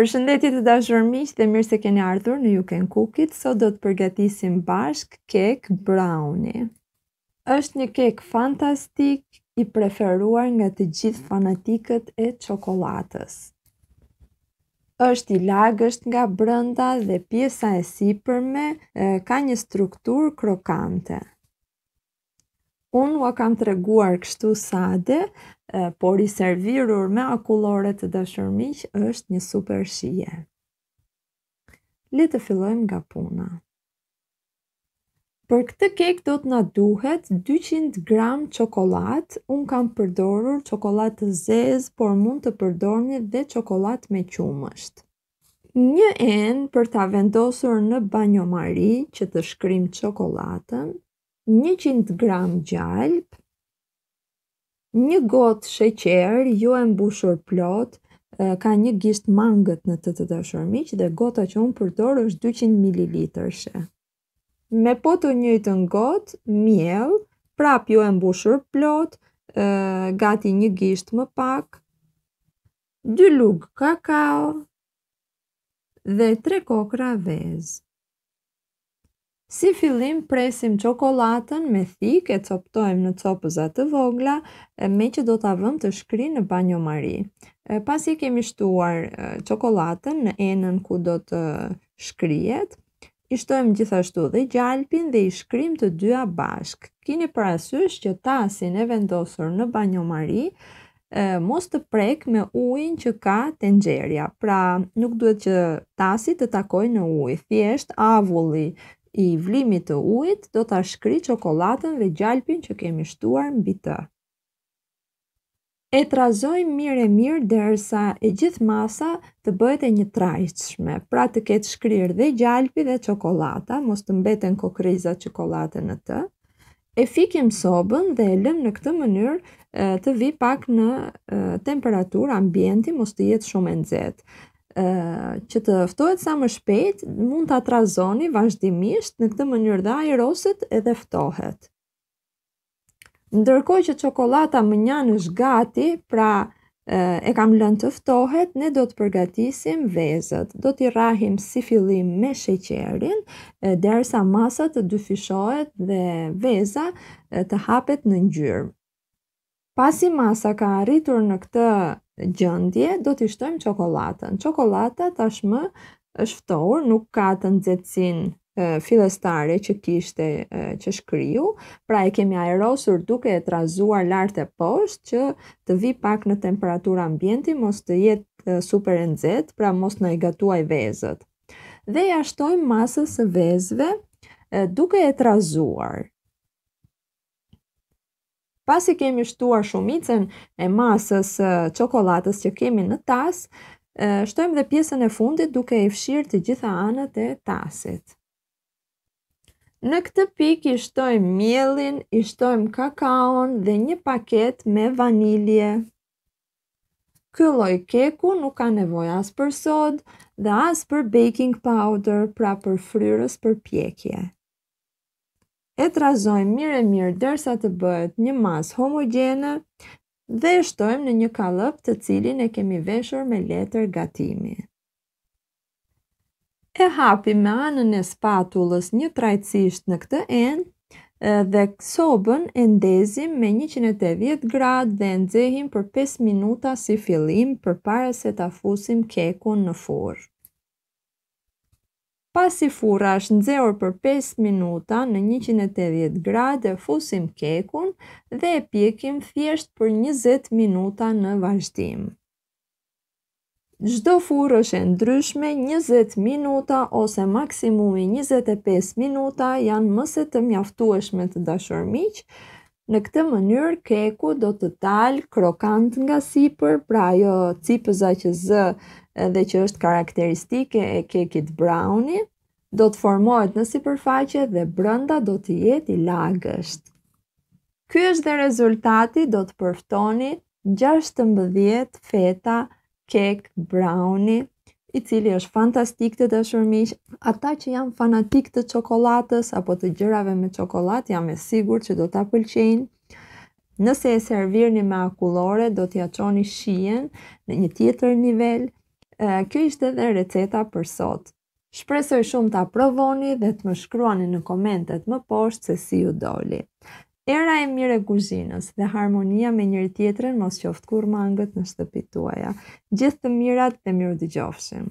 Përshëndetje të dashur miq dhe mirë se keni ardhur në You Can Cook It. Sot do të përgatisim bashk kek brownie. Është një kek fantastik i preferuar nga të gjithë fanatikët e çokoladës. Është i lagësht nga brenda dhe pjesa e sipërme ka një strukturë krokante. Unë ua kam të reguar kështu sade, por i servirur me akullore të dëshërmiq është një super shije. Le të fillojmë nga puna. Për këtë kek do të na duhet 200 gram çokoladë. Un kam përdorur çokoladë të zezë, por mund të përdorni dhe çokoladë me qumësht. Një en për ta vendosur në banjomari që të shkrim çokoladën, 100 gram gjalp, Një gotë sheqer, jo e mbushur plot, ka një gisht mangët në të të dashur miq dhe gota që unë përdor është 200 ml. Me po të njëjtën gotë miell, prap jo e mbushur plot, gati një gisht më pak, dy lugë kakao dhe tre kokra vezë. Si fillim presim qokolatën me thik e coptojmë në copëzat të vogla me që do të vëm të shkri në banjo mari. Pas i kemi shtuar qokolatën në enën ku do të shkrijet, i shtojmë gjithashtu dhe gjalpin dhe i shkrim të dyja bashk. Kini parasysh që tasin e vendosur në banjo mari, mos të prek me ujin që ka të nxerja. Pra, nuk duhet që tasi të takoj në uj. Thjesht, avulli i vlimit të ujit, do të shkri qokolatën dhe gjalpin që kemi shtuar mbi të. E trazojmë mirë e mirë dërsa e gjithë masa të bëjt e një trajqshme, pra të ketë shkrirë dhe gjalpi dhe qokolata, mos të mbeten kokriza qokolate në të, e fikim sobën dhe e lëmë në këtë mënyrë të vi pak në temperaturë ambienti, mos të jetë shumë nxehtë që të ftohet sa më shpejt, mund të atrazoni vazhdimisht në këtë mënyrë dhe ajroset edhe ftohet. Ndërkoj që qokolata më njën është gati, pra e kam lënë të ftohet, ne do të përgatisim vezët. Do t'i rahim si fillim me sheqerin, derisa masa të dyfishohet dhe veza të hapet në ngjyrë. Pasi masa ka arritur në këtë gjëndje, do të shtojmë qokolatën. Qokolata tashmë është ftohur, nuk ka të nxehtësin fillestare që kishte që shkriu, pra e kemi aerosur duke e trazuar lart e poshtë që të vi pak në temperaturë ambienti, mos të jetë super e nxehtë, pra mos na i gatuaj vezët. Dhe ja shtojmë masën vezëve duke e trazuar. Pas i kemi shtuar shumicën e masës çokoladës që kemi në tas, shtojmë dhe pjesën e fundit duke e fshirë të gjitha anët e tasit. Në këtë pik i shtojmë mjelin, i shtojmë kakaon dhe një paket me vanilje. lloj keku nuk ka nevoj as për sod dhe as për baking powder pra për fryrës për pjekje e trazojmë mirë e mirë dërsa të bëhet një mas homogene dhe e shtojmë në një kalëp të cilin e kemi veshur me letër gatimi. E hapim me anën e spatullës një trajtësisht në këtë enë dhe sobën e ndezim me 180 gradë dhe ndzehim për 5 minuta si fillim për pare se ta fusim kekun në forë. Pasi furra është nxehur për 5 minuta në 180 gradë, fusim kekun dhe e pjekim thjesht për 20 minuta në vazhdim. Çdo furrë është e ndryshme, 20 minuta ose maksimumi 25 minuta janë më të mjaftueshme të dashur miq. Në këtë mënyrë keku do të dalë krokant nga sipër, pra ajo cipëza që zë dhe që është karakteristike e kekit browni, do të formohet në sipërfaqe dhe brenda do të jetë i lagësht. Ky është dhe rezultati do të përftoni 16 feta kek browni, i cili është fantastik të dashur miq. Ata që janë fanatik të çokoladës apo të gjërave me çokoladë, jam e sigurt që do ta pëlqejnë. Nëse e servirni me akullore, do t'ja qoni shien në një tjetër nivel, kjo ishte dhe receta për sot. Shpresoj shumë të aprovoni dhe të më shkruani në komentet më poshtë se si ju doli. Era e mire guzhinës dhe harmonia me njëri tjetërën mos qoftë kur mangët në shtëpituaja. Gjithë të mirat dhe mirë dy gjofshim.